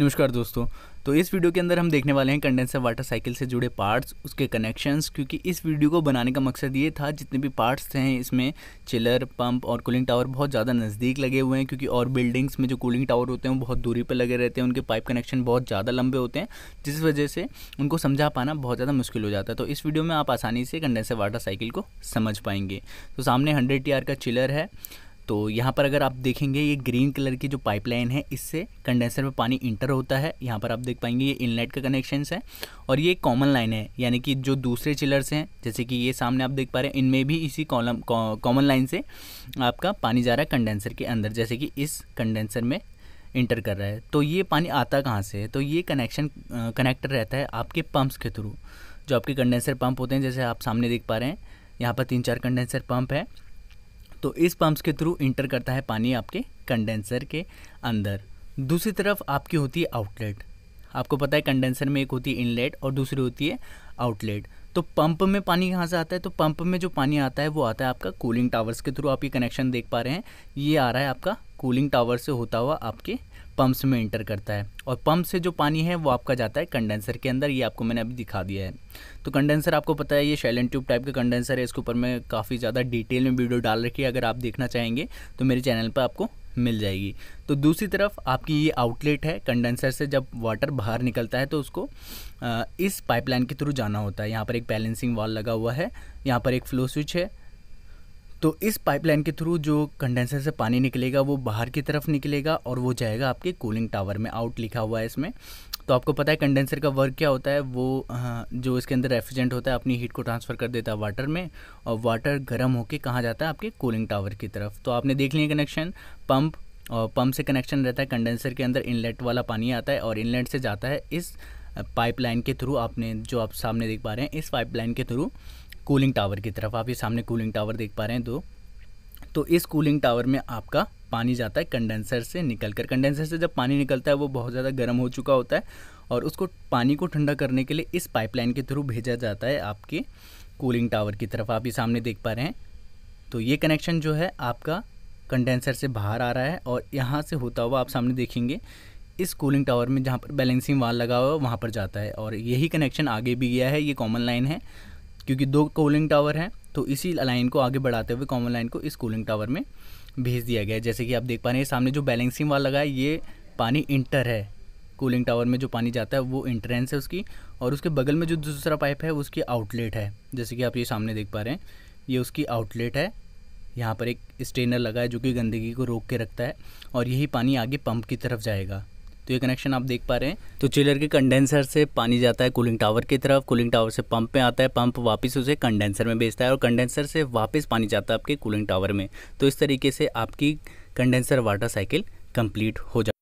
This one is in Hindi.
नमस्कार दोस्तों तो इस वीडियो के अंदर हम देखने वाले हैं कंडेंसर वाटर साइकिल से जुड़े पार्ट्स उसके कनेक्शंस क्योंकि इस वीडियो को बनाने का मकसद ये था जितने भी पार्ट्स हैं इसमें चिलर पंप और कूलिंग टावर बहुत ज़्यादा नज़दीक लगे हुए हैं क्योंकि और बिल्डिंग्स में जो कूलिंग टावर होते हैं वो बहुत दूरी पर लगे रहते हैं उनके पाइप कनेक्शन बहुत ज़्यादा लंबे होते हैं जिस वजह से उनको समझा पाना बहुत ज़्यादा मुश्किल हो जाता है तो इस वीडियो में आप आसानी से कंडेंसर वाटर साइकिल को समझ पाएंगे तो सामने हंड्रेड टी का चिलर है तो यहाँ पर अगर आप देखेंगे ये ग्रीन कलर की जो पाइपलाइन है इससे कंडेंसर में पानी इंटर होता है यहाँ पर आप देख पाएंगे ये इनलेट का कनेक्शन है और ये कॉमन लाइन है यानी कि जो दूसरे चिलर्स हैं जैसे कि ये सामने आप देख पा रहे हैं इनमें भी इसी कॉलम कॉमन लाइन से आपका पानी जा रहा है कंडेंसर के अंदर जैसे कि इस कंडेंसर में इंटर कर रहा है तो ये पानी आता कहाँ से तो ये कनेक्शन कनेक्टर रहता है आपके पम्प्स के थ्रू जो आपके कंडेंसर पंप होते हैं जैसे आप सामने देख पा रहे हैं यहाँ पर तीन चार कंडेंसर पंप है तो इस पम्प्स के थ्रू इंटर करता है पानी आपके कंडेंसर के अंदर दूसरी तरफ आपकी होती है आउटलेट आपको पता है कंडेंसर में एक होती है इनलेट और दूसरी होती है आउटलेट तो पंप में पानी कहाँ से आता है तो पंप में जो पानी आता है वो आता है आपका कूलिंग टावर्स के थ्रू आप ये कनेक्शन देख पा रहे हैं ये आ रहा है आपका कूलिंग टावर से होता हुआ आपके पंप्स में इंटर करता है और पंप से जो पानी है वो आपका जाता है कंडेंसर के अंदर ये आपको मैंने अभी दिखा दिया है तो कंडेंसर आपको पता है ये शैलन ट्यूब टाइप का कंडेंसर है इसके ऊपर मैं काफ़ी ज़्यादा डिटेल में वीडियो डाल रखी है अगर आप देखना चाहेंगे तो मेरे चैनल पर आपको मिल जाएगी तो दूसरी तरफ आपकी ये आउटलेट है कंडेंसर से जब वाटर बाहर निकलता है तो उसको इस पाइपलाइन के थ्रू जाना होता है यहाँ पर एक बैलेंसिंग वॉल लगा हुआ है यहाँ पर एक फ्लो स्विच है तो इस पाइपलाइन के थ्रू जो कंडेंसर से पानी निकलेगा वो बाहर की तरफ निकलेगा और वो जाएगा आपके कूलिंग टावर में आउट लिखा हुआ है इसमें तो आपको पता है कंडेंसर का वर्क क्या होता है वो हाँ, जो इसके अंदर रेफ्रिजरेंट होता है अपनी हीट को ट्रांसफ़र कर देता है वाटर में और वाटर गर्म होकर कहाँ जाता है आपके कूलिंग टावर की तरफ तो आपने देख लिया कनेक्शन पंप और पंप से कनेक्शन रहता है कंडेंसर के अंदर इनलेट वाला पानी आता है और इनलेट से जाता है इस पाइपलाइन के थ्रू आपने जो आप सामने देख पा रहे हैं इस पाइपलाइन के थ्रू कूलिंग टावर की तरफ आप ये सामने कूलिंग टावर देख पा रहे हैं दो तो इस कूलिंग टावर में आपका पानी जाता है कंडेंसर से निकल कर कंडेंसर से जब पानी निकलता है वो बहुत ज़्यादा गर्म हो चुका होता है और उसको पानी को ठंडा करने के लिए इस पाइपलाइन के थ्रू भेजा जाता है आपके कूलिंग टावर की तरफ आप ये सामने देख पा रहे हैं तो ये कनेक्शन जो है आपका कंडेंसर से बाहर आ रहा है और यहाँ से होता हुआ आप सामने देखेंगे इस कूलिंग टावर में जहाँ पर बैलेंसिंग वाल लगा हुआ है वहाँ पर जाता है और यही कनेक्शन आगे भी गया है ये कॉमन लाइन है क्योंकि दो कूलिंग टावर हैं तो इसी लाइन को आगे बढ़ाते हुए कॉमन लाइन को इस कूलिंग टावर में भेज दिया गया है जैसे कि आप देख पा रहे हैं सामने जो बैलेंसिंग वाल लगा है ये पानी इंटर है कूलिंग टावर में जो पानी जाता है वो इंट्रेंस है उसकी और उसके बगल में जो दूसरा पाइप है उसकी आउटलेट है जैसे कि आप ये सामने देख पा रहे हैं ये उसकी आउटलेट है यहाँ पर एक स्टेनर लगा है जो कि गंदगी को रोक के रखता है और यही पानी आगे पंप की तरफ जाएगा तो ये कनेक्शन आप देख पा रहे हैं तो चिलर के कंडेंसर से पानी जाता है कूलिंग टावर की तरफ कूलिंग टावर से पंप में आता है पंप वापस उसे कंडेंसर में भेजता है और कंडेंसर से वापस पानी जाता है आपके कूलिंग टावर में तो इस तरीके से आपकी कंडेंसर वाटर साइकिल कंप्लीट हो जाती